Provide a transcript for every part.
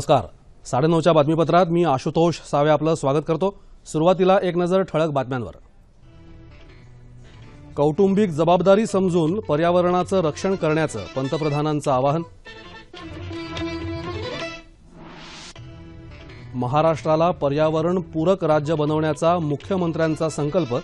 नमस्कार साडेनऊच्या बातमीपत्रात मी आशुतोष सावे आपलं स्वागत करतो सुरुवातीला एक नजर ठळक बातम्यांवर कौटुंबिक जबाबदारी समजून पर्यावरणाचं रक्षण करण्याचं पंतप्रधानांचं आवाहन महाराष्ट्राला पर्यावरणपूरक राज्य बनवण्याचा मुख्यमंत्र्यांचा संकल्प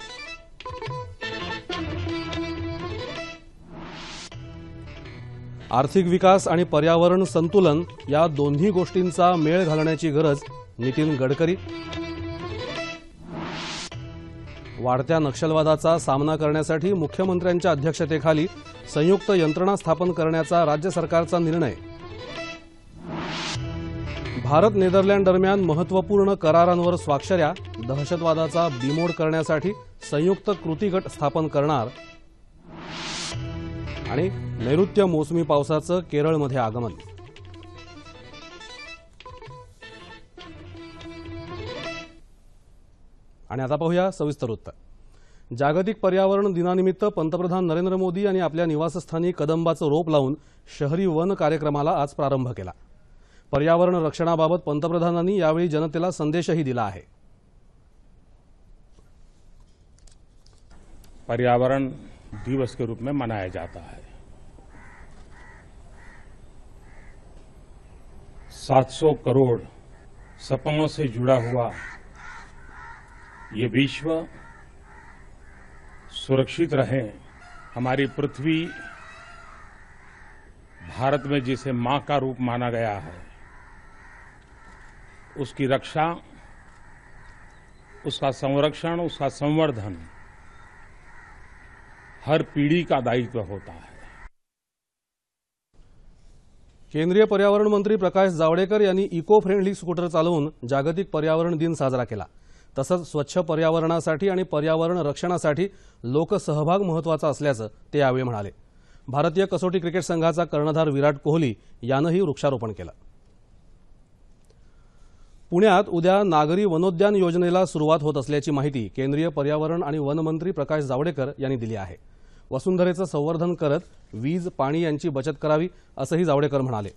आर्थिक विकास आणि पर्यावरण संतुलन या दोन्ही गोष्टींचा मेळ घालण्याची गरज नितीन गडकरी वाढत्या नक्षलवादाचा सामना करण्यासाठी मुख्यमंत्र्यांच्या अध्यक्षतेखाली संयुक्त यंत्रणा स्थापन करण्याचा राज्य सरकारचा निर्णय भारत नेदरलँड दरम्यान महत्वपूर्ण करारांवर स्वाक्षऱ्या दहशतवादाचा बिमोड करण्यासाठी संयुक्त कृती गट स्थापन करणार आणि नैऋत्य मोसमी पावसाचं केरळमध्ये आगमन आणि आता पाहूया सविस्तर वृत्त जागतिक पर्यावरण दिनानिमित्त पंतप्रधान नरेंद्र मोदी यांनी आपल्या निवासस्थानी कदंबाचं रोप लावून शहरी वन कार्यक्रमाला आज प्रारंभ केला पर्यावरण रक्षणाबाबत पंतप्रधानांनी यावेळी जनतेला संदेशही दिला आहे पर्यावरण दिवस के रूप में मनाया जाता है 700 करोड़ सपनों से जुड़ा हुआ ये विश्व सुरक्षित रहे हमारी पृथ्वी भारत में जिसे मां का रूप माना गया है उसकी रक्षा उसका संरक्षण उसका संवर्धन हर पीढ़ी का दायित्व होता है केंद्रीय पर्यावरण मंत्री प्रकाश जावडेकर यांनी इको फ्रेंडली स्कूटर चालवून जागतिक पर्यावरण दिन साजरा केला तसंच स्वच्छ पर्यावरणासाठी आणि पर्यावरण रक्षणासाठी लोकसहभाग महत्वाचा असल्याचं ते यावेळी म्हणाले भारतीय कसोटी क्रिकेट संघाचा कर्णधार विराट कोहली यानंही वृक्षारोपण केलं पुण्यात उद्या नागरी वनोद्यान योजनेला सुरुवात होत असल्याची माहिती केंद्रीय पर्यावरण आणि वनमंत्री प्रकाश जावडेकर यांनी दिली आहे वसुंधरेचं संवर्धन करत वीज पाणी यांची बचत करावी असंही जावडेकर म्हणाले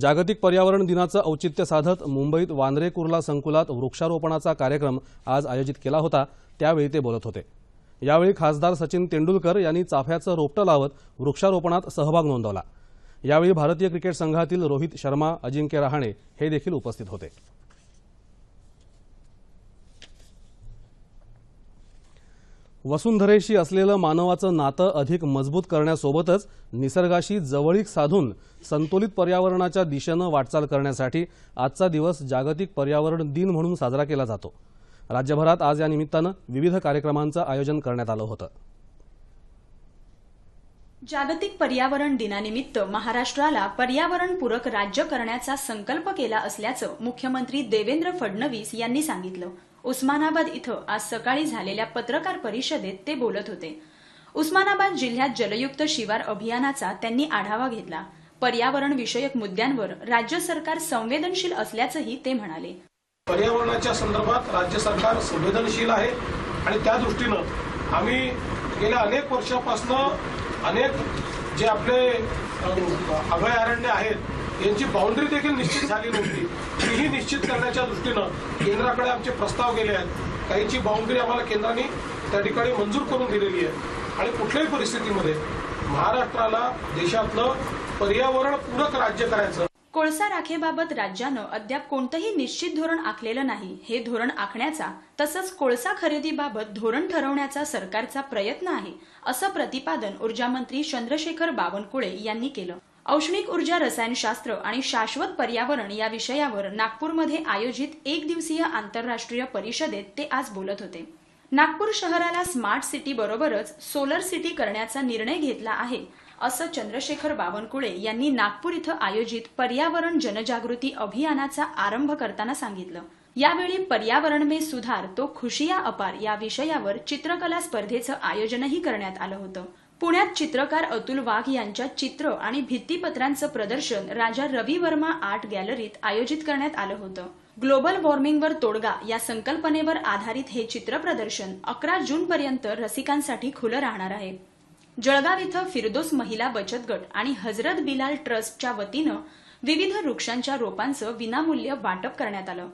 जागतिक पर्यावरण दिनाचं औचित्य साधत मुंबईत वांद्रे कुर्ला संकुलात वृक्षारोपणाचा कार्यक्रम आज आयोजित केला होता त्यावेळी ते बोलत होते यावेळी खासदार सचिन तेंडुलकर यांनी चाफ्याचं रोपटं लावत वृक्षारोपणात सहभाग नोंदवला यावेळी भारतीय क्रिकेट संघातील रोहित शर्मा अजिंक्य रहाणे हे देखील उपस्थित होते वसुंधरेशी असलेलं मानवाचं नातं अधिक मजबूत करण्यासोबतच निसर्गाशी जवळीक साधून संतुलित पर्यावरणाच्या दिशेनं वाटचाल करण्यासाठी आजचा दिवस जागतिक पर्यावरण दिन म्हणून साजरा केला जातो राज्यभरात आज या निमित्तानं विविध कार्यक्रमांचं आयोजन करण्यात आलं होतं जागतिक पर्यावरण दिनानिमित्त महाराष्ट्राला पर्यावरणपूरक राज्य करण्याचा संकल्प केला असल्याचं मुख्यमंत्री देवेंद्र फडणवीस यांनी सांगितलं उस्मानाबाद इथं आज सकाळी झालेल्या पत्रकार परिषदेत ते बोलत होते उस्मानाबाद जिल्ह्यात जलयुक्त शिवार अभियानाचा त्यांनी आढावा घेतला पर्यावरण विषयक मुद्द्यांवर राज्य सरकार संवेदनशील असल्याचंही ते म्हणाले पर्यावरणाच्या संदर्भात राज्य सरकार संवेदनशील आहे आणि त्या दृष्टीनं आम्ही गेल्या अनेक वर्षापासून अनेक जे आपले अभयारण्य आहेत यांची बाउंड्री देखील निश्चित झाली नव्हती तीही निश्चित करण्याच्या दृष्टीनं केंद्राकडे आमचे प्रस्ताव गेले आहेत काहीची बाउंड्री आम्हाला केंद्राने त्या ठिकाणी मंजूर करून दिलेली आहे आणि कुठल्याही परिस्थितीमध्ये महाराष्ट्राला देशातलं पूरक राज्य करायचं कोळसा राखेबाबत राज्यानं अद्याप कोणतंही निश्चित धोरण आखलेलं नाही हे धोरण आखण्याचा तसंच कोळसा खरेदीबाबत धोरण ठरवण्याचा सरकारचा प्रयत्न आहे असं प्रतिपादन ऊर्जामंत्री चंद्रशेखर बावनकुळे यांनी केलं औष्णिक ऊर्जा रसायनशास्त्र आणि शाश्वत पर्यावरण या विषयावर नागपूरमध्ये आयोजित एक दिवसीय आंतरराष्ट्रीय परिषदेत ते आज बोलत होते नागपूर शहराला स्मार्ट सिटी बरोबरच सोलर सिटी करण्याचा निर्णय घेतला आहे असं चंद्रशेखर बावनकुळे यांनी नागपूर इथं आयोजित पर्यावरण जनजागृती अभियानाचा आरंभ करताना सांगितलं यावेळी पर्यावरण में सुधार तो खुशिया अपार या विषयावर चित्रकला स्पर्धेचं आयोजनही करण्यात आलं होतं पुण्यात चित्रकार अतुल वाघ यांच्या चित्र आणि भित्तीपत्रांचं प्रदर्शन राजा रवी वर्मा आर्ट गॅलरीत आयोजित करण्यात आलं होतं ग्लोबल वॉर्मिंगवर तोडगा या संकल्पनेवर आधारित हे चित्र प्रदर्शन अकरा जूनपर्यंत रसिकांसाठी खुलं राहणार आहे जळगाव इथं फिरदोस महिला बचत गट आणि हजरत बिलाल ट्रस्टच्या वतीनं विविध वृक्षांच्या रोपांचं विनामूल्य वाटप करण्यात आलं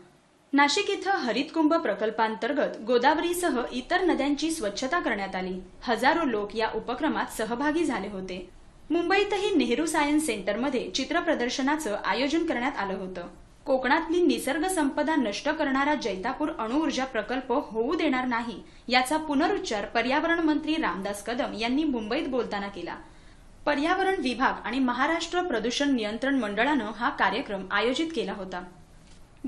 नाशिक इथं हरित कुंभ प्रकल्पांतर्गत गोदावरीसह इतर नद्यांची स्वच्छता करण्यात आली हजारो लोक या उपक्रमात सहभागी झाले होते मुंबईतही नेहरू सायन्स सेंटरमध्ये चित्र प्रदर्शनाचं आयोजन करण्यात आलं होतं कोकणातली निसर्ग संपदा नष्ट करणारा जैतापूर अणुऊर्जा प्रकल्प होऊ देणार नाही याचा पुनरुच्चार पर्यावरण मंत्री रामदास कदम यांनी मुंबईत बोलताना केला पर्यावरण विभाग आणि महाराष्ट्र प्रदूषण नियंत्रण मंडळानं हा कार्यक्रम आयोजित केला होता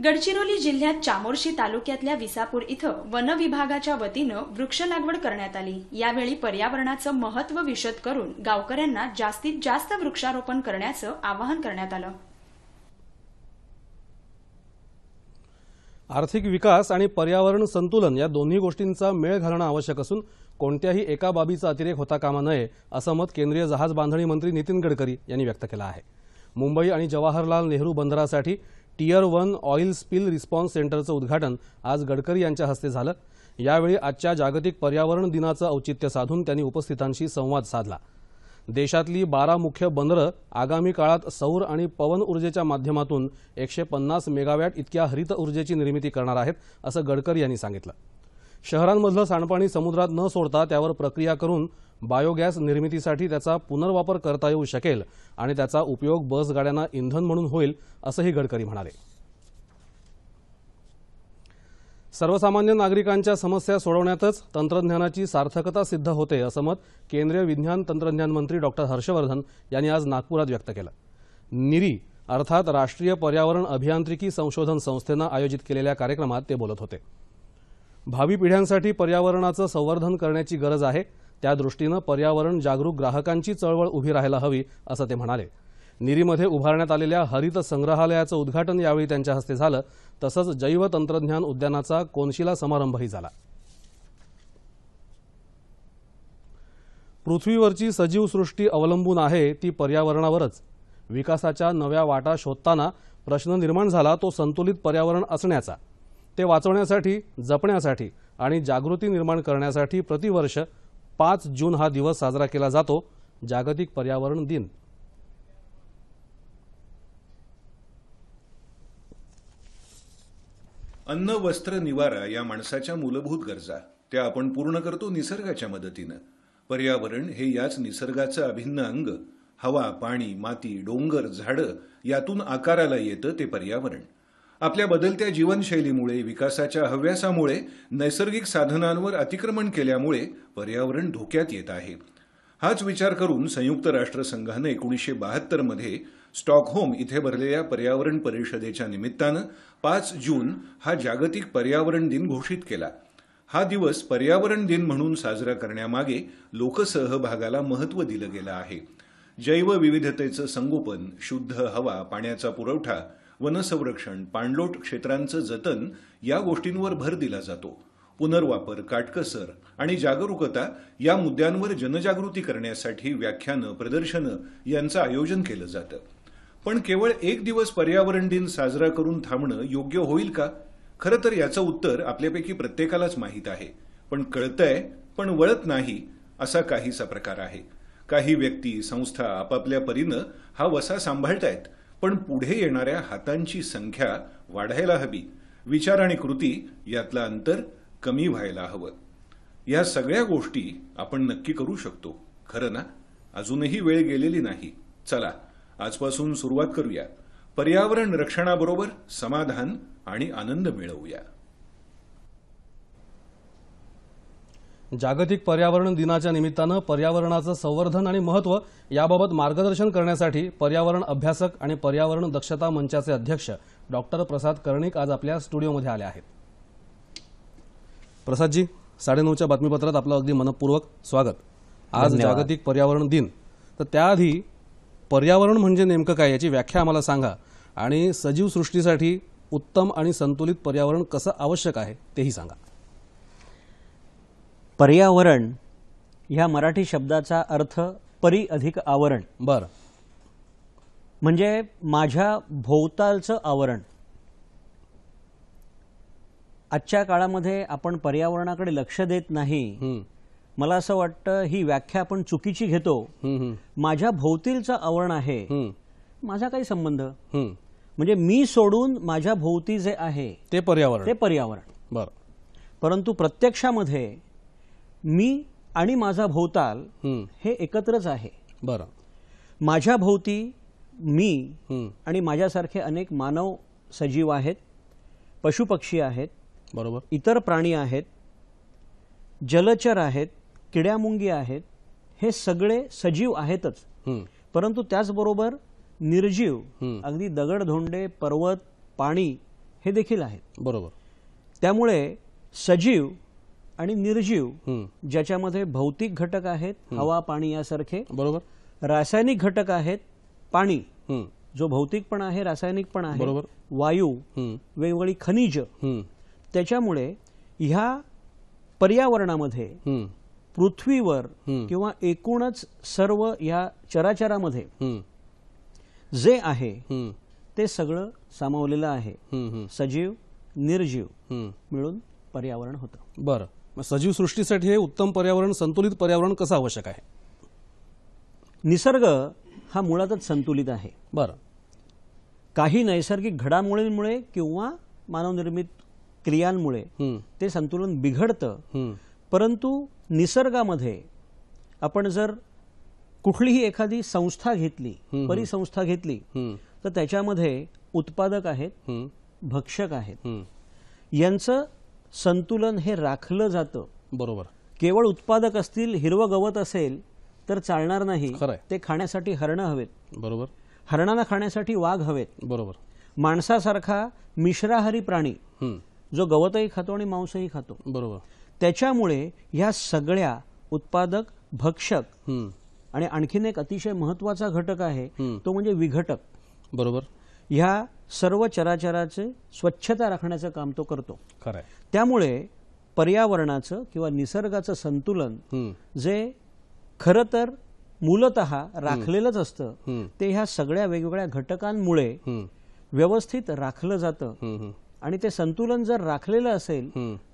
गडचिरोली जिल्ह्यात चामोर्शी तालुक्यातल्या विसापूर इथं वन विभागाच्या वतीनं वृक्ष लागवड करण्यात आली यावेळी पर्यावरणाचं महत्व विशद करून गावकऱ्यांना जास्तीत जास्त वृक्षारोपण करण्याचं आवाहन करण्यात आलं आर्थिक विकास आणि पर्यावरण संतुलन या दोन्ही गोष्टींचा मेळ घालणं आवश्यक असून कोणत्याही एका बाबीचा अतिरेक होता कामा नये असं मत केंद्रीय जहाज बांधणी मंत्री नितीन गडकरी यांनी व्यक्त केलं आहे मुंबई आणि जवाहरलाल नेहरू बंदरासाठी tier one oil spill response सेंटरचं उद्घाटन आज गडकरी यांच्या हस्ते झालं यावेळी आजच्या जागतिक पर्यावरण दिनाचं औचित्य साधून त्यांनी उपस्थितांशी संवाद साधला देशातली बारा मुख्य बंदरं आगामी काळात सौर आणि पवन ऊर्जेच्या माध्यमातून एकशे पन्नास मेगावॅट इतक्या हरित ऊर्जेची निर्मिती करणार आहेत असं गडकरी यांनी सांगितलं शहरांमधलं सांडपाणी समुद्रात न सोडता त्यावर प्रक्रिया करून बायोगॅस निर्मितीसाठी त्याचा पुनर्वापर करता येऊ शकेल आणि त्याचा उपयोग बस गाड्यांना इंधन म्हणून होईल असंही गडकरी म्हणाले सर्वसामान्य नागरिकांच्या समस्या सोडवण्यातच तंत्रज्ञानाची सार्थकता सिद्ध होते असं मत केंद्रीय विज्ञान तंत्रज्ञान मंत्री डॉक्टर हर्षवर्धन यांनी आज नागपुरात व्यक्त केलं निरी अर्थात राष्ट्रीय पर्यावरण अभियांत्रिकी संशोधन संस्थेनं आयोजित केलेल्या कार्यक्रमात ते बोलत होते भावी पिढ्यांसाठी पर्यावरणाचं संवर्धन करण्याची गरज आहे त्या दृष्टीनं पर्यावरण जागरूक ग्राहकांची चळवळ उभी राहायला हवी असं ते म्हणाले निरीमध्ये उभारण्यात आलेल्या हरित संग्रहालयाचं उद्घाटन यावेळी त्यांच्या हस्ते झालं तसंच जैवतंत्रज्ञान उद्यानाचा कोनशिला समारंभही झाला पृथ्वीवरची सजीवसृष्टी अवलंबून आहे ती पर्यावरणावरच विकासाच्या नव्या वाटा शोधताना प्रश्न निर्माण झाला तो संतुलित पर्यावरण असण्याचा ते वाचवण्यासाठी जपण्यासाठी आणि जागृती निर्माण करण्यासाठी प्रतिवर्ष पाच जून हा दिवस साजरा केला जातो जागतिक पर्यावरण दिन अन्न वस्त्र निवारा या माणसाच्या मूलभूत गरजा त्या आपण पूर्ण करतो निसर्गाच्या मदतीनं पर्यावरण हे याच निसर्गाचं अभिन्न अंग हवा पाणी माती डोंगर झाडं यातून आकाराला येतं ते पर्यावरण आपल्या बदलत्या जीवनशैलीमुळे विकासाच्या हव्यासामुळे नैसर्गिक साधनांवर अतिक्रमण केल्यामुळे पर्यावरण धोक्यात येत आहे हाच विचार करून संयुक्त राष्ट्रसंघानं एकोणीसशे बहात्तरमध्ये स्टॉकहोम इथे भरलेल्या पर्यावरण परिषदेच्या निमित्तानं पाच जून हा जागतिक पर्यावरण दिन घोषित केला हा दिवस पर्यावरण दिन म्हणून साजरा करण्यामागे लोकसहभागाला महत्त्व दिलं गेलं आहे जैवविविधतेचं संगोपन शुद्ध हवा पाण्याचा पुरवठा वनसंरक्षण पाणलोट क्षेत्रांचं जतन या गोष्टींवर भर दिला जातो पुनर्वापर काटकसर आणि जागरूकता या मुद्द्यांवर जनजागृती करण्यासाठी व्याख्यानं प्रदर्शनं यांचं आयोजन केलं जातं पण केवळ एक दिवस पर्यावरण दिन साजरा करून थांबणं योग्य होईल का खरं तर याचं उत्तर आपल्यापैकी प्रत्येकालाच माहीत आहे पण कळतंय पण वळत नाही असा काहीसा प्रकार आहे काही व्यक्ती संस्था आपापल्या परीनं हा वसा सांभाळतायत पण पुढे येणाऱ्या हातांची संख्या वाढायला हवी विचार आणि कृती यातलं अंतर कमी व्हायला हवं या सगळ्या गोष्टी आपण नक्की करू शकतो खरं ना अजूनही वेळ गेलेली नाही चला आजपासून सुरुवात करूया पर्यावरण रक्षणाबरोबर समाधान आणि आनंद मिळवूया जागतिक पर्यावरण दिनाच्या निमित्तानं पर्यावरणाचं संवर्धन आणि महत्त्व याबाबत मार्गदर्शन करण्यासाठी पर्यावरण अभ्यासक आणि पर्यावरण दक्षता मंचाचे अध्यक्ष डॉक्टर प्रसाद कर्णिक आज आपल्या स्टुडिओमध्ये आले आहेत प्रसादजी साडेनऊच्या बातमीपत्रात आपलं अगदी मनपूर्वक स्वागत आज जागतिक पर्यावरण दिन तर त्याआधी पर्यावरण म्हणजे नेमकं काय याची व्याख्या आम्हाला सांगा आणि सजीव सृष्टीसाठी उत्तम आणि संतुलित पर्यावरण कसं आवश्यक आहे तेही सांगा पर्यावरण ह्या मराठी शब्दाचा अर्थ परी अधिक आवरण बर म्हणजे माझ्या भोवतालचं आवरण आजच्या काळामध्ये आपण पर्यावरणाकडे लक्ष देत नाही मला असं वाटतं ही व्याख्या आपण चुकीची घेतो माझ्या भोवतीलचं आवरण आहे माझा काही संबंध म्हणजे मी सोडून माझ्या भोवती जे आहे ते पर्यावरण ते पर्यावरण बर परंतु प्रत्यक्षामध्ये मी आणि माझा भोवताल हे एकत्रच आहे बरं माझ्या भोवती मी आणि माझ्यासारखे अनेक मानव सजीव आहेत पशुपक्षी आहेत बरोबर इतर प्राणी आहेत जलचर आहेत किड्यामुंगी आहेत हे सगळे सजीव आहेतच परंतु त्याचबरोबर निर्जीव अगदी दगडधोंडे पर्वत पाणी हे देखील आहेत बरोबर त्यामुळे सजीव आणि निर्जीव ज्याच्यामध्ये भौतिक घटक आहेत हवा पाणी यासारखे बरोबर रासायनिक घटक आहेत पाणी जो भौतिक पण आहे रासायनिक पण आहे बरोबर वायू वेगवेगळी खनिज त्याच्यामुळे ह्या पर्यावरणामध्ये पृथ्वीवर किंवा एकूणच सर्व या चराचरामध्ये जे आहे ते सगळं सामावलेलं आहे सजीव निर्जीव मिळून पर्यावरण होतं बरं सजीव सृष्टीसाठी हे उत्तम पर्यावरण संतुलित पर्यावरण कसं आवश्यक आहे निसर्ग हा मुळातच संतुलित आहे बरं काही नैसर्गिक घडामोडींमुळे किंवा मानवनिर्मित क्रियांमुळे ते संतुलन बिघडतं परंतु निसर्गामध्ये आपण जर कुठलीही एखादी संस्था घेतली परिसंस्था घेतली तर त्याच्यामध्ये उत्पादक आहेत भक्षक आहेत यांचं संतुलन हे राखलं जातं बरोबर केवळ उत्पादक असतील हिरवं गवत असेल तर चालणार नाही ते खाण्यासाठी हरणं हवेत बरोबर हरणाला खाण्यासाठी वाघ हवेत बरोबर माणसासारखा मिश्राहारी प्राणी जो गवतही खातो आणि मांसही खातो बरोबर त्याच्यामुळे ह्या सगळ्या उत्पादक भक्षक आणि आणखीन एक अतिशय महत्वाचा घटक आहे तो म्हणजे विघटक बरोबर ह्या सर्व चराचराचे स्वच्छता राखण्याचं काम तो करतो त्यामुळे पर्यावरणाचं किंवा निसर्गाचं संतुलन जे खर तर मूलत राखलेलंच असतं ते ह्या सगळ्या वेगवेगळ्या घटकांमुळे व्यवस्थित राखलं जातं आणि ते संतुलन जर राखलेलं असेल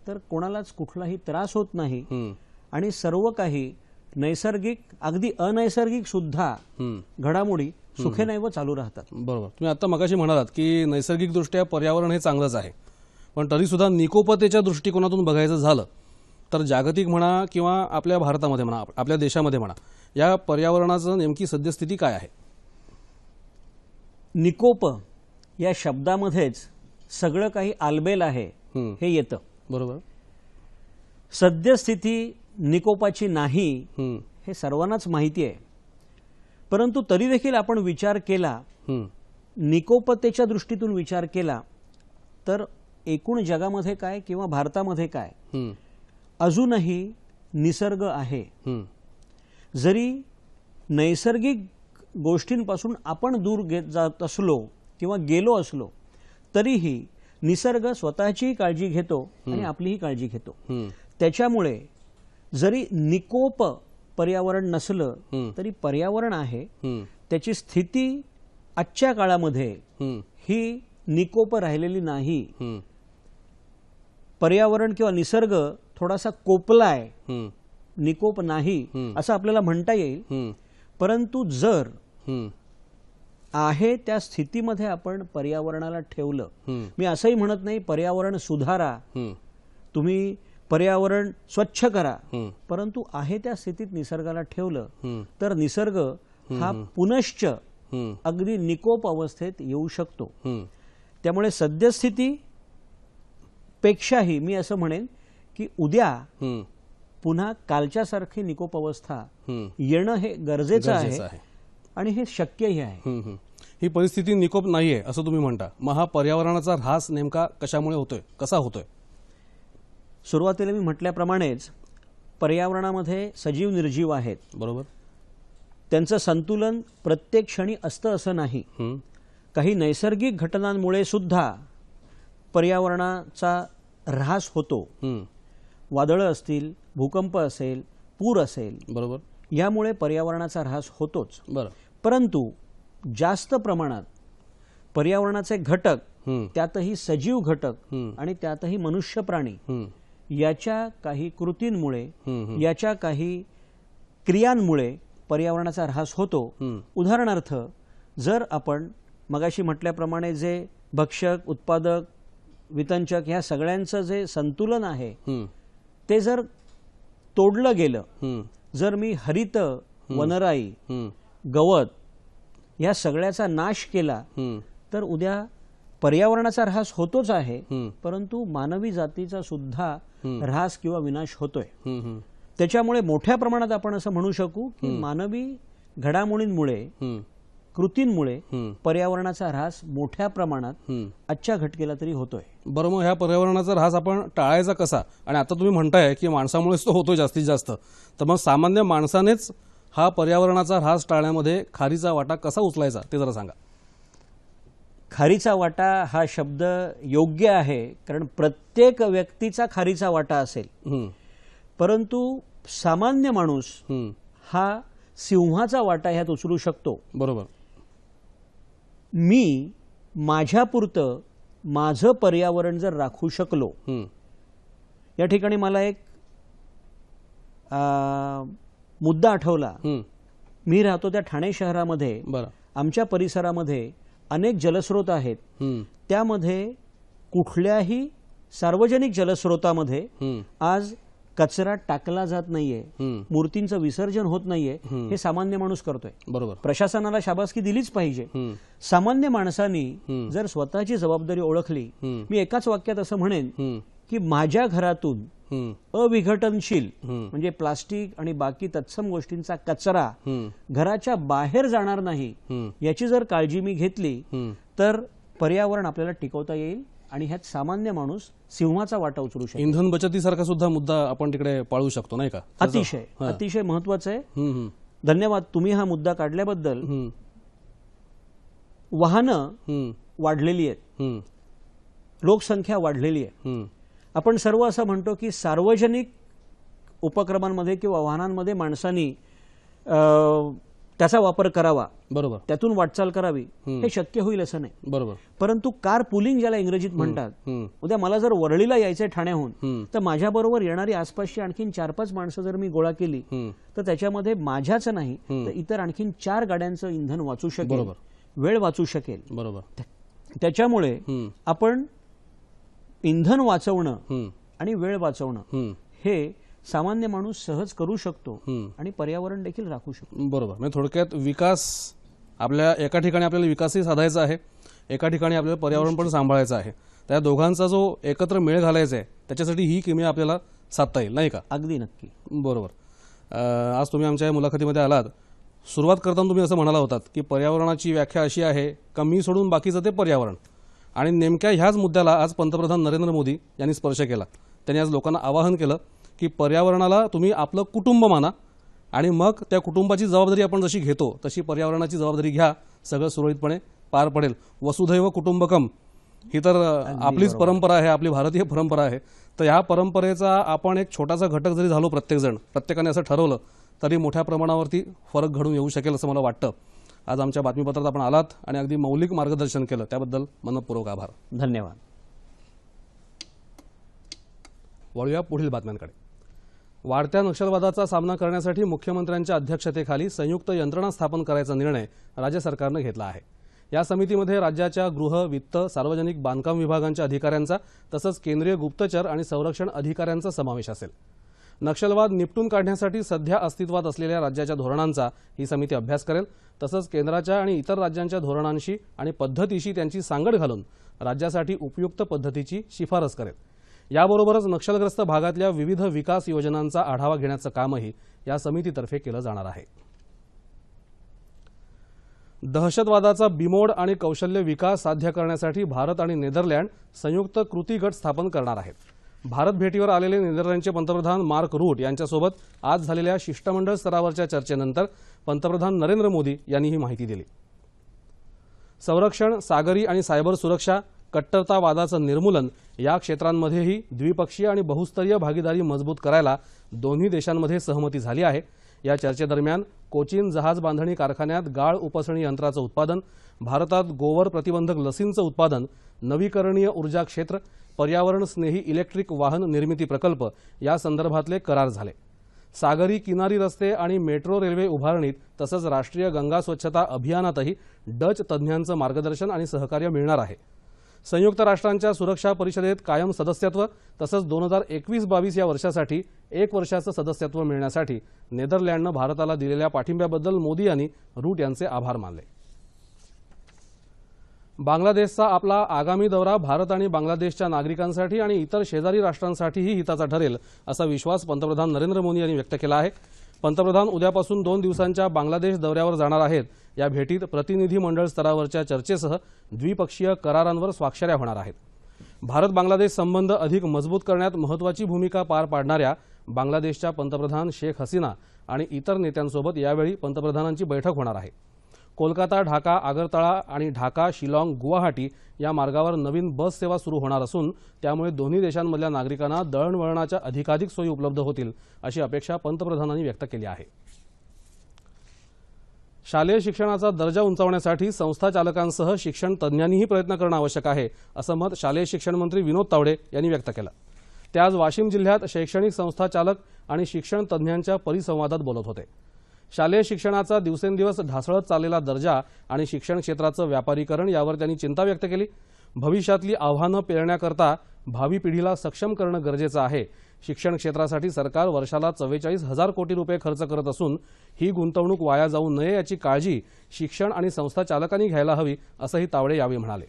तर कोणालाच कुठलाही त्रास होत नाही आणि सर्व काही नैसर्गिक अगदी अनैसर्गिक सुद्धा घडामोडी सुखे नाही व चालू राहतात बरोबर तुम्ही आता मगाशी म्हणालात की दृष्ट्या पर्यावरण हे चांगलंच आहे पण तरी सुद्धा निकोपतेच्या दृष्टिकोनातून बघायचं झालं तर जागतिक म्हणा किंवा आपल्या भारतामध्ये म्हणा आपल्या देशामध्ये म्हणा या पर्यावरणाचं नेमकी सद्यस्थिती काय आहे निकोप या शब्दामध्येच सगळं काही आलबेल आहे हे येतं बरोबर सद्यस्थिती निकोपाची नाही हे सर्वांनाच माहिती आहे परंतु तरी देखील आपण विचार केला निकोपतेच्या दृष्टीतून विचार केला तर एकूण जगामध्ये काय किंवा भारतामध्ये काय अजूनही निसर्ग आहे जरी नैसर्गिक गोष्टींपासून आपण दूर घेत जात असलो किंवा गेलो असलो तरीही निसर्ग स्वतःचीही काळजी घेतो आणि आपलीही काळजी घेतो त्याच्यामुळे जरी निकोप पर्यावरण नसलं तरी पर्यावरण आहे त्याची स्थिती आजच्या काळामध्ये ही निकोप राहिलेली नाही पर्यावरण किंवा निसर्ग थोडासा कोपलाय निकोप नाही असं आपल्याला म्हणता येईल परंतु जर आहे त्या स्थितीमध्ये आपण पर्यावरणाला ठेवलं मी असंही म्हणत नाही पर्यावरण सुधारा तुम्ही पर्यावरण स्वच्छ करा परंतु आहे त्या स्थितीत निसर्गाला ठेवलं तर निसर्ग हा पुनश्च अगदी निकोप अवस्थेत येऊ शकतो त्यामुळे सद्यस्थिती पेक्षाही मी असं म्हणेन की उद्या पुन्हा कालच्यासारखी निकोप अवस्था येणं हे गरजेचं आहे आणि हे शक्यही आहे ही परिस्थिती निकोप नाहीये असं तुम्ही म्हणता मग हा पर्यावरणाचा ऱ्हास नेमका कशामुळे होतोय कसा होतोय सुरुवातीला मी म्हटल्याप्रमाणेच पर्यावरणामध्ये सजीव निर्जीव आहेत बरोबर त्यांचं संतुलन प्रत्येक क्षणी असतं असं नाही काही नैसर्गिक घटनांमुळे सुद्धा पर्यावरणाचा ऱ्हास होतो वादळं असतील भूकंप असेल पूर असेल बरोबर यामुळे पर्यावरणाचा ऱ्हास होतोच बरं परंतु जास्त प्रमाणात पर्यावरणाचे घटक त्यातही सजीव घटक आणि त्यातही मनुष्य प्राणी याच्या काही कृतींमुळे याच्या काही क्रियांमुळे पर्यावरणाचा ऱ्हास होतो उदाहरणार्थ जर आपण मगाशी म्हटल्याप्रमाणे जे भक्षक उत्पादक वितंचक ह्या सगळ्यांचं जे संतुलन आहे ते जर तोडलं गेलं जर मी हरित वनराई गवत या सगळ्याचा नाश केला तर उद्या पर्यावरणाचा ऱ्हास होतोच आहे परंतु मानवी जातीचा सुद्धा ऱ्हास किंवा विनाश होतोय त्याच्यामुळे मोठ्या प्रमाणात आपण असं म्हणू शकू की मानवी घडामोडींमुळे कृतींमुळे पर्यावरणाचा ऱ्हास मोठ्या प्रमाणात आजच्या घटकेला तरी होतोय बरं मग ह्या पर्यावरणाचा ऱ्हास आपण टाळायचा कसा आणि आता तुम्ही म्हणताय की माणसामुळेच तो होतोय जास्तीत जास्त तर मग सामान्य माणसानेच हा पर्यावरणाचा ऱ्हास टाळण्यामध्ये खारीचा वाटा कसा उचलायचा ते जरा सांगा खारीचा वाटा हा शब्द योग्य आहे कारण प्रत्येक व्यक्तीचा खारीचा वाटा असेल परंतु सामान्य माणूस हा सिंहाचा वाटा ह्यात उचलू शकतो बरोबर मी माझ्यापुरतं माझं पर्यावरण जर राखू शकलो या ठिकाणी मला एक आ, मुद्दा आठवला मी राहतो त्या ठाणे शहरामध्ये आमच्या परिसरामध्ये अनेक जलस्रोत आहेत त्यामध्ये कुठल्याही सार्वजनिक जलस्रोतामध्ये आज कचरा टाकला जात नाहीये मूर्तींचं विसर्जन होत नाहीये हे सामान्य माणूस करतोय बरोबर प्रशासनाला शाबासकी दिलीच पाहिजे सामान्य माणसांनी जर स्वतःची जबाबदारी ओळखली मी एकाच वाक्यात असं म्हणेन की माझ्या घरातून अविघटनशील म्हणजे प्लास्टिक आणि बाकी तत्सम गोष्टींचा कचरा घराच्या बाहेर जाणार नाही याची जर काळजी मी घेतली तर पर्यावरण आपल्याला टिकवता येईल आणि ह्यात सामान्य माणूस सिंहाचा वाटा उचलू शकतो इंधन बचतीसारखा सुद्धा मुद्दा आपण तिकडे पाळू शकतो नाही का अतिशय अतिशय महत्वाचं आहे धन्यवाद तुम्ही हा मुद्दा काढल्याबद्दल वाहनं वाढलेली आहेत लोकसंख्या वाढलेली आहे आपण सर्व असं म्हणतो की सार्वजनिक उपक्रमांमध्ये किंवा वाहनांमध्ये माणसांनी त्याचा वापर करावा बरोबर त्यातून वाटचाल करावी हे शक्य होईल असं नाही बरोबर परंतु कार पुलिंग ज्याला इंग्रजीत म्हणतात उद्या मला जर वरळीला यायचंय ठाण्याहून तर माझ्याबरोबर येणारी आसपासची आणखीन चार पाच माणसं जर मी गोळा केली तर त्याच्यामध्ये माझ्याच नाही तर इतर आणखीन चार गाड्यांचं इंधन वाचू शकेल वेळ वाचू शकेल बरोबर त्याच्यामुळे आपण इंधन वाचवणं आणि वेळ वाचवणं हे सामान्य माणूस सहज करू शकतो आणि पर्यावरण देखील राखू शकतो बरोबर म्हणजे थोडक्यात विकास आपल्या एका ठिकाणी आपल्याला विकासही साधायचा आहे एका ठिकाणी आपल्याला पर्यावरण पण सांभाळायचं आहे त्या दोघांचा जो एकत्र मेळ घालायचा आहे त्याच्यासाठी ही किमया आपल्याला साधता येईल नाही का अगदी नक्की बरोबर आज तुम्ही आमच्या या मुलाखतीमध्ये आलात सुरुवात करताना तुम्ही असं म्हणाला होतात की पर्यावरणाची व्याख्या अशी आहे कमी सोडून बाकीचं ते पर्यावरण आणि नेमक्या ह्याच मुद्द्याला आज पंतप्रधान नरेंद्र मोदी यांनी स्पर्श केला त्यांनी आज लोकांना आवाहन केलं की पर्यावरणाला तुम्ही आपलं कुटुंब माना आणि मग त्या कुटुंबाची जबाबदारी आपण जशी घेतो तशी पर्यावरणाची जबाबदारी घ्या सगळं सुरळीतपणे पार पडेल वसुधैव कुटुंबकम ही तर आपलीच परंपरा आहे आपली भारतीय परंपरा आहे तर ह्या परंपरेचा आपण एक छोटासा घटक जरी झालो प्रत्येकजण प्रत्येकाने असं ठरवलं तरी मोठ्या प्रमाणावरती फरक घडून येऊ शकेल असं मला वाटतं आज आमच्या बातमीपत्रात आपण आलात आणि अगदी मौलिक मार्गदर्शन केलं त्याबद्दल मनपूर्वक आभार धन्यवाद वळूया पुढील बातम्यांकडे वाढत्या नक्षलवादाचा सामना करण्यासाठी मुख्यमंत्र्यांच्या अध्यक्षतेखाली संयुक्त यंत्रणा स्थापन करायचा निर्णय राज्य सरकारनं घेतला आहे या समितीमध्ये राज्याच्या गृह वित्त सार्वजनिक बांधकाम विभागांच्या अधिकाऱ्यांचा तसंच केंद्रीय गुप्तचर आणि संरक्षण अधिकाऱ्यांचा समावेश असेल नक्षलवाद निपटून काढण्यासाठी सध्या अस्तित्वात असलेल्या राज्याच्या धोरणांचा ही समिती अभ्यास करेल तसंच केंद्राच्या आणि इतर राज्यांच्या धोरणांशी आणि पद्धतीशी त्यांची सांगड घालून राज्यासाठी उपयुक्त पद्धतीची शिफारस करेल याबरोबरच नक्षलग्रस्त भागातल्या विविध विकास योजनांचा आढावा घेण्याचं कामही या समितीतर्फे केलं जाणार आहे दहशतवादाचा बिमोड आणि कौशल्य विकास साध्य करण्यासाठी भारत आणि नेदरलँड संयुक्त कृती गट स्थापन करणार आहेत भारत भेटीवर आलेले नेदरलँडचे पंतप्रधान मार्क रूट यांच्यासोबत आज झालेल्या शिष्टमंडळ स्तरावरच्या चर्चेनंतर पंतप्रधान नरेंद्र मोदी यांनी ही माहिती दिली संरक्षण सागरी आणि सायबर सुरक्षा कट्टरतावादाचं निर्मूलन या क्षेत्रांमध्येही द्विपक्षीय आणि बहुस्तरीय भागीदारी मजबूत करायला दोन्ही देशांमध्ये सहमती झाली आहे या चर्चेदरम्यान कोचीन जहाज बांधणी कारखान्यात गाळ उपसणी यंत्राचं उत्पादन भारतात गोवर प्रतिबंधक लसींचं उत्पादन नवीकरणीय ऊर्जा क्षेत्र पर्यावरणस्नेही इलेक्ट्रिक वाहन निर्मिती प्रकल्प या संदर्भातले करार झाले सागरी किनारी रस्ते आणि मेट्रो रेल्वे उभारणीत तसंच राष्ट्रीय गंगा स्वच्छता अभियानातही डच तज्ञांचं मार्गदर्शन आणि सहकार्य मिळणार आहे संयुक्त राष्ट्रांच्या सुरक्षा परिषदेत कायम सदस्यत्व तसंच दोन हजार एकवीस बावीस या वर्षासाठी एक वर्षाचं सदस्यत्व मिळण्यासाठी नेदरलँडनं भारताला दिलेल्या पाठिंब्याबद्दल मोदी यांनी रूट यांचे आभार मानले बांगलादेशचा आपला आगामी दौरा भारत आणि बांगलादेशच्या नागरिकांसाठी आणि इतर शेजारी राष्ट्रांसाठीही हिताचा ठरेल असा विश्वास पंतप्रधान नरेंद्र मोदी यांनी व्यक्त केला आहे पंतप्रधान उद्यापासून दोन दिवसांच्या बांगलादेश दौऱ्यावर जाणार आहेत या भेटीत प्रतिनिधी मंडळ स्तरावरच्या चर्चेसह द्विपक्षीय करारांवर स्वाक्षऱ्या होणार आहेत भारत बांगलादेश संबंध अधिक मजबूत करण्यात महत्वाची भूमिका पार पाडणाऱ्या बांगलादेशच्या पंतप्रधान शेख हसीना आणि इतर नेत्यांसोबत यावेळी पंतप्रधानांची बैठक होणार आहे कोलकाता ढाका आगरतळा आणि ढाका शिलाँग गुवाहाटी या मार्गावर नवीन बस सेवा सुरू होणार असून त्यामुळे दोन्ही देशांमधल्या नागरिकांना दळणवळणाच्या अधिकाधिक सोयी उपलब्ध होतील अशी अपेक्षा पंतप्रधानांनी व्यक्त केली आहे शालेय शिक्षणाचा दर्जा उंचावण्यासाठी संस्था चालकांसह शिक्षण तज्ञांनीही प्रयत्न करणं आवश्यक आहे असं मत शालेय शिक्षण मंत्री विनोद तावडे यांनी व्यक्त केलं ते आज वाशिम जिल्ह्यात शैक्षणिक संस्था चालक आणि शिक्षण तज्ञांच्या परिसंवादात बोलत होते शालेय शिक्षणाचा दिवसेंदिवस ढासळत चाललेला दर्जा आणि शिक्षण क्षेत्राचं व्यापारीकरण यावर त्यांनी चिंता व्यक्त केली भविष्यातली आव्हानं पेरण्याकरता भावी पिढीला सक्षम करणं गरजेचं आहे शिक्षण क्षेत्रासाठी सरकार वर्षाला चव्वेचाळीस हजार कोटी रुपये खर्च करत असून ही गुंतवणूक वाया जाऊ नये याची काळजी शिक्षण आणि संस्था चालकांनी घ्यायला हवी असंही तावडे यावेळी म्हणाले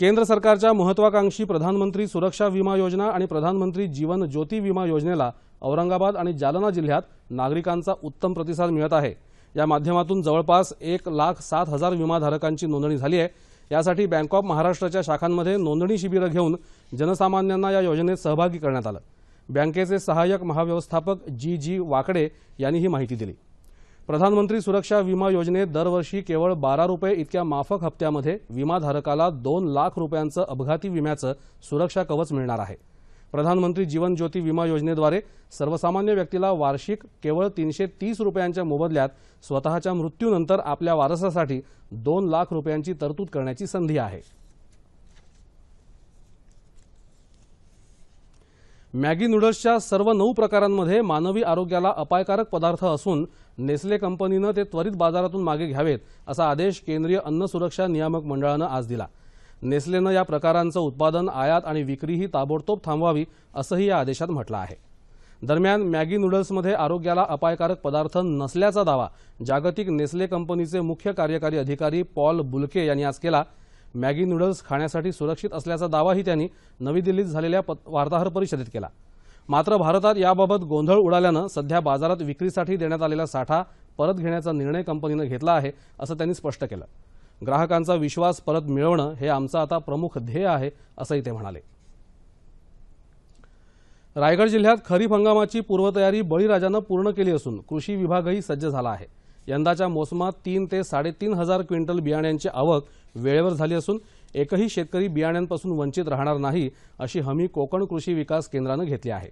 केंद्र सरकारच्या महत्वाकांक्षी प्रधानमंत्री सुरक्षा विमा योजना आणि प्रधानमंत्री जीवन ज्योती विमा योजनेला औरंगाबाद आणि जालना जिल्ह्यात नागरिकांचा उत्तम प्रतिसाद मिळत आहे या माध्यमातून जवळपास एक लाख सात हजार विमाधारकांची नोंदणी झाली आहे यासाठी बँक ऑफ महाराष्ट्राच्या शाखांमध्ये नोंदणी शिबिरं घेऊन जनसामान्यांना या योजनेत सहभागी करण्यात आलं बँकेचे सहाय्यक महाव्यवस्थापक जी जी वाकडे यांनी ही माहिती दिली प्रधानमंत्री सुरक्षा विमा योजनेत दरवर्षी केवळ बारा रुपये इतक्या माफक हप्त्यामध्ये विमाधारकाला दोन लाख रुपयांचं अपघाती विम्याचं सुरक्षा कवच मिळणार आहे प्रधानमंत्री जीवन ज्योती विमा योजनेद्वारे सर्वसामान्य व्यक्तीला वार्षिक केवळ तीनशे तीस रुपयांच्या मोबदल्यात स्वतःच्या मृत्यूनंतर आपल्या वारसासाठी दोन लाख रुपयांची तरतूद करण्याची संधी आहे मॅगी नूडल्सच्या सर्व नऊ प्रकारांमध्ये मानवी आरोग्याला अपायकारक पदार्थ असून नेस्ले कंपनीनं ते त्वरित बाजारातून मागे घ्यावेत असा आदेश केंद्रीय अन्न सुरक्षा नियामक मंडळानं आज दिला नेस्लेनं या प्रकारांचं उत्पादन आयात आणि विक्रीही ताबडतोब थांबवावी असंही या आदेशात म्हटलं आहे दरम्यान मॅगी नूडल्समध्ये आरोग्याला अपायकारक पदार्थ नसल्याचा दावा जागतिक नेस्ले कंपनीचे मुख्य कार्यकारी अधिकारी पॉल बुलके यांनी आज केला मॅगी नूडल्स खाण्यासाठी सुरक्षित असल्याचा दावाही त्यांनी नवी दिल्लीत झालेल्या वार्ताहर परिषदेत केला मात्र भारतात याबाबत गोंधळ उडाल्यानं सध्या बाजारात विक्रीसाठी देण्यात आलेला साठा परत घेण्याचा निर्णय कंपनीनं घेतला आहे असं त्यांनी स्पष्ट केलं ग्राहकांचा विश्वास परत मिळवणं हे आमचं आता प्रमुख ध्येय आहे असंही ते म्हणाले रायगड जिल्ह्यात खरीप हंगामाची पूर्वतयारी बळीराजानं पूर्ण केली असून कृषी विभागही सज्ज झाला आहे यंदाच्या मोसमात तीन ते साडेतीन हजार क्विंटल बियाण्यांची आवक वेळेवर झाली असून एकही शेतकरी बियाण्यांपासून वंचित राहणार नाही अशी हमी कोकण कृषी विकास केंद्रानं घेतली आहे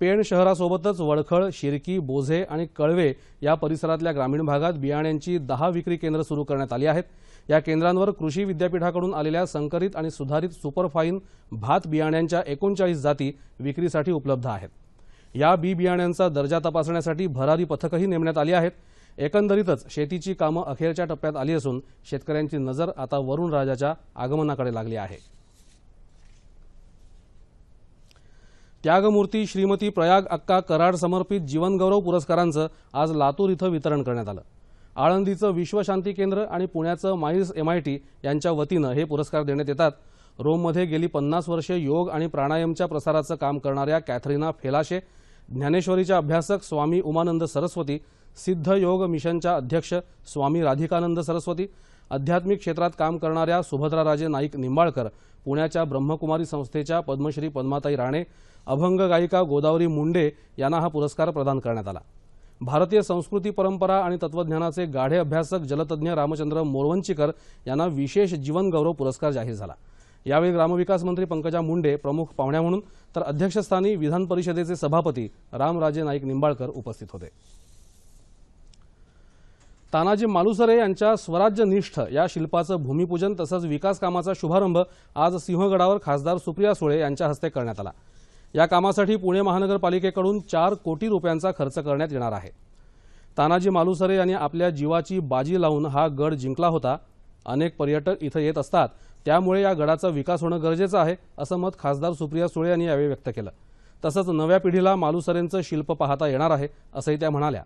पेण शहरासोबतच वडखळ शिरकी बोझे आणि कळवे या परिसरातल्या ग्रामीण भागात बियाण्यांची दहा विक्री केंद्र सुरू करण्यात आली आहेत या केंद्रांवर कृषी विद्यापीठाकडून आलेल्या संकरित आणि सुधारित सुपरफाईन भात बियाण्यांच्या एकोणचाळीस जाती विक्रीसाठी उपलब्ध आहेत या बी बियाण्यांचा दर्जा तपासण्यासाठी भरारी पथकही नेमण्यात आली आहेत एकंदरीतच शेतीची कामं अखेरच्या टप्प्यात आली असून शेतकऱ्यांची नजर आता वरुणराजाच्या आगमनाकडे लागली आहे त्यागमूर्ती श्रीमती प्रयाग अक्का कराड समर्पित जीवनगौरव पुरस्कारांचं आज लातूर इथं वितरण करण्यात आलं आळंदीचं विश्वशांती केंद्र आणि पुण्याचं माईल्स एमआयटी यांच्या वतीनं हे पुरस्कार देण्यात येतात रोममध्ये गेली पन्नास वर्षे योग आणि प्राणायामच्या प्रसाराचं काम करणाऱ्या कॅथरीना फेलाशे ज्ञानेश्वरीच्या अभ्यासक स्वामी उमानंद सरस्वती सिद्ध योग मिशनच्या अध्यक्ष स्वामी राधिकानंद सरस्वती आध्यात्मिक क्षेत्रात काम करणाऱ्या सुभद्राराजे नाईक निंबाळकर पुण्याच्या ब्रह्मकुमारी संस्थेच्या पद्मश्री पद्माताई राणे अभंग गायिका गोदावरी मुंडे यांना हा पुरस्कार प्रदान करण्यात आला भारतीय संस्कृती परंपरा आणि तत्वज्ञानाचे गाढे अभ्यासक जलतज्ञ रामचंद्र मोरवंचीकर यांना विशेष जीवनगौरव पुरस्कार जाहीर झाला यावेळी ग्रामविकास मंत्री पंकजा मुंडे प्रमुख पाहुण्या म्हणून तर अध्यक्षस्थानी विधान परिषदेचे सभापती रामराजे नाईक निंबाळकर उपस्थित होते तानाजी मालुसरे यांच्या स्वराज्यनिष्ठ या शिल्पाचं भूमिपूजन तसंच विकास कामाचा शुभारंभ आज सिंहगडावर खासदार सुप्रिया सुळे यांच्या हस्ते करण्यात आला या कामासाठी पुणे महानगरपालिकेकडून चार कोटी रुपयांचा खर्च करण्यात येणार आहे तानाजी मालुसरे यांनी आपल्या जीवाची बाजी लावून हा गड जिंकला होता अनेक पर्यटक इथं येत असतात त्यामुळे या गडाचा विकास होणं गरजेचं आहे असं मत खासदार सुप्रिया सुळे यांनी यावेळी व्यक्त केलं तसंच नव्या पिढीला मालुसरेंचं शिल्प पाहता येणार आहे असंही त्या म्हणाल्या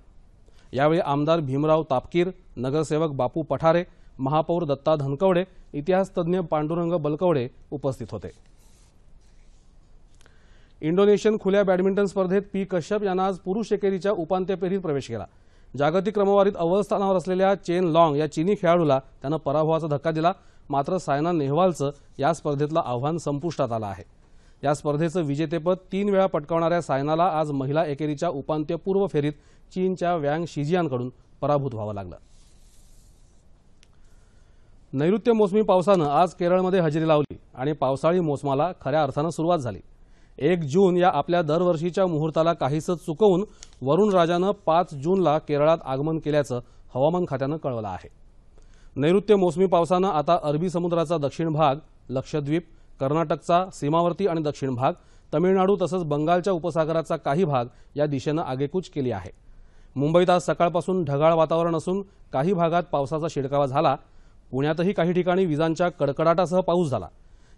यावेळी आमदार भीमराव तापकीर नगरसेवक बापू पठारे महापौर दत्ता धनकवडे इतिहास तज्ञ पांडुरंग बलकवडे उपस्थित होते इंडोनेशियन खुल्या बॅडमिंटन स्पर्धेत पी कश्यप यांना आज पुरुष एकेरीच्या उपांत्य फेरीत प्रवेश केला जागतिक क्रमवारीत अव्वल स्थानावर असलेल्या चेन लाँग या चिनी खेळाडूला त्यानं पराभवाचा धक्का दिला मात्र सायना नेहवालचं या स्पर्धेतलं आव्हान संपुष्टात आलं आहे या स्पर्धेचं विजेतेपद तीन वेळा पटकावणाऱ्या सायनाला आज महिला एकेरीच्या उपांत्यपूर्व फेरीत चीनच्या व्यांग शिजियांकडून पराभूत व्हावं लागलं नैऋत्य मोसमी पावसानं आज केरळमध्ये हजेरी लावली आणि पावसाळी मोसमाला खऱ्या अर्थानं सुरुवात झाली एक जून या आपल्या दरवर्षीच्या मुहूर्ताला काहीसं चुकवून वरुण राजानं पाच जूनला केरळात आगमन केल्याचं हवामान खात्यानं कळवलं आहे नैऋत्य मोसमी पावसानं आता अरबी समुद्राचा दक्षिण भाग लक्षद्वीप कर्नाटकचा सीमावर्ती आणि दक्षिण भाग तमिळनाडू तसंच बंगालच्या उपसागराचा काही भाग या दिशेनं आगेकूच केली आहे मुंबईत आज सकाळपासून ढगाळ वातावरण असून काही भागात पावसाचा शिडकावा झाला पुण्यातही काही ठिकाणी विजांच्या कडकडाटासह पाऊस झाला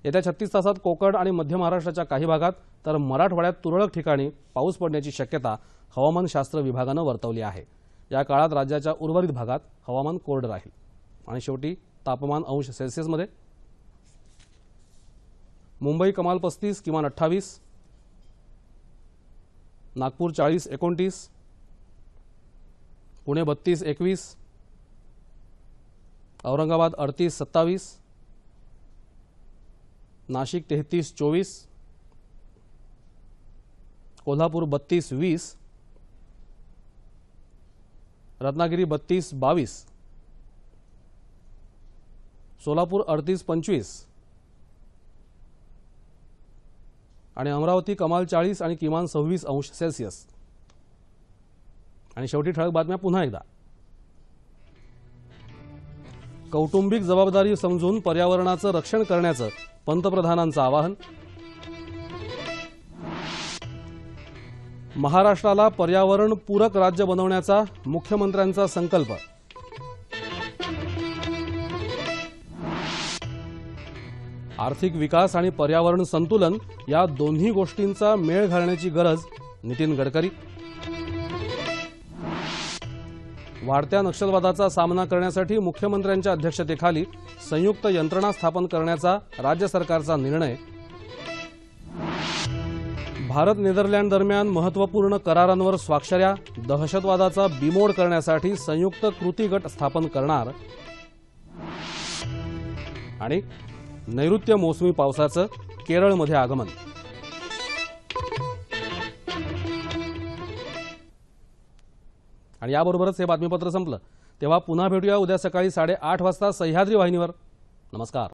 येत्या छत्तीस तासात कोकण आणि मध्य महाराष्ट्राच्या काही भागात तर मराठवाड्यात तुरळक ठिकाणी पाऊस पडण्याची शक्यता हवामानशास्त्र विभागानं वर्तवली आहे या काळात राज्याच्या उर्वरित भागात हवामान कोरडं राहील आणि शेवटी तापमान अंश सेल्सिअसमध्ये मुंबई कमाल पस्तीस किमान अठ्ठावीस नागपूर चाळीस एकोणतीस पुणे बत्तीस एकवीस औरंगाबाद अडतीस सत्तावीस नाशिक तेहतीस चोवीस कोल्हापूर बत्तीस वीस रत्नागिरी बत्तीस बावीस सोलापूर अडतीस पंचवीस आणि अमरावती कमाल चाळीस आणि किमान सव्वीस अंश सेल्सिअस आणि शेवटी ठळक बातम्या पुन्हा एकदा कौटुंबिक जबाबदारी समजून पर्यावरणाचं रक्षण करण्याचं पंतप्रधानांचं आवाहन महाराष्ट्राला पर्यावरणपूरक राज्य बनवण्याचा मुख्यमंत्र्यांचा संकल्प आर्थिक विकास आणि पर्यावरण संतुलन या दोन्ही गोष्टींचा मेळ घालण्याची गरज नितीन गडकरी वाढत्या नक्षलवादाचा सामना करण्यासाठी मुख्यमंत्र्यांच्या अध्यक्षतेखाली संयुक्त यंत्रणा स्थापन करण्याचा राज्य सरकारचा निर्णय भारत नेदरलँड दरम्यान महत्वपूर्ण करारांवर स्वाक्षऱ्या दहशतवादाचा बिमोड करण्यासाठी संयुक्त कृती गट स्थापन करणार आणि नैऋत्य मोसमी पावसाचं केरळमध्ये आगमन आणि याबरोबरच हे बातमीपत्र संपलं तेव्हा पुन्हा भेटूया उद्या सकाळी साडेआठ वाजता सह्याद्री वाहिनीवर नमस्कार